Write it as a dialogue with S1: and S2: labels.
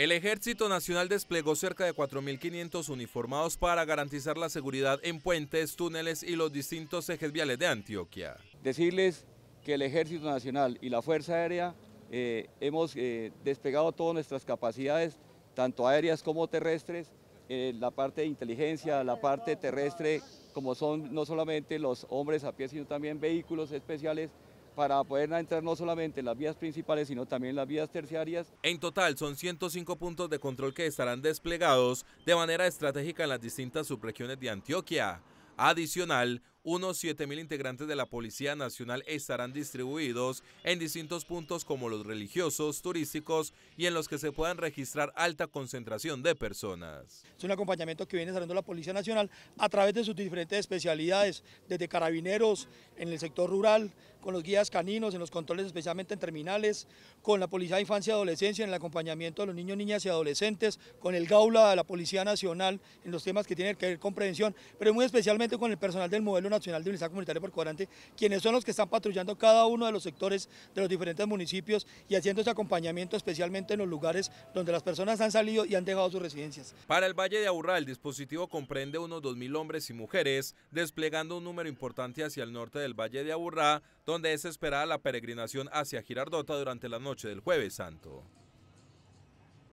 S1: El Ejército Nacional desplegó cerca de 4.500 uniformados para garantizar la seguridad en puentes, túneles y los distintos ejes viales de Antioquia. Decirles que
S2: el Ejército Nacional y la Fuerza Aérea eh, hemos eh, desplegado todas nuestras capacidades, tanto aéreas como terrestres, eh, la parte de inteligencia, la parte terrestre, como son no solamente los hombres a pie, sino también vehículos especiales para poder entrar no solamente en las vías principales, sino también en las vías terciarias.
S1: En total, son 105 puntos de control que estarán desplegados de manera estratégica en las distintas subregiones de Antioquia. Adicional, unos 7.000 integrantes de la Policía Nacional estarán distribuidos en distintos puntos como los religiosos, turísticos y en los que se puedan registrar alta concentración de personas.
S3: Es un acompañamiento que viene saliendo la Policía Nacional a través de sus diferentes especialidades, desde carabineros en el sector rural, con los guías caninos, en los controles especialmente en terminales, con la Policía de Infancia y Adolescencia, en el acompañamiento de los niños, niñas y adolescentes, con el Gaula de la Policía Nacional, en los temas que tienen que ver con prevención, pero muy especialmente con el personal del Modelo Nacional de Unidad Comunitaria por Cuadrante, quienes son los que están patrullando cada uno de los sectores de los diferentes municipios y haciendo ese acompañamiento especialmente en los lugares donde las personas han salido y han dejado sus residencias.
S1: Para el Valle de Aburrá, el dispositivo comprende unos 2.000 hombres y mujeres, desplegando un número importante hacia el norte del Valle de Aburrá, donde es esperada la peregrinación hacia Girardota durante la noche del jueves santo.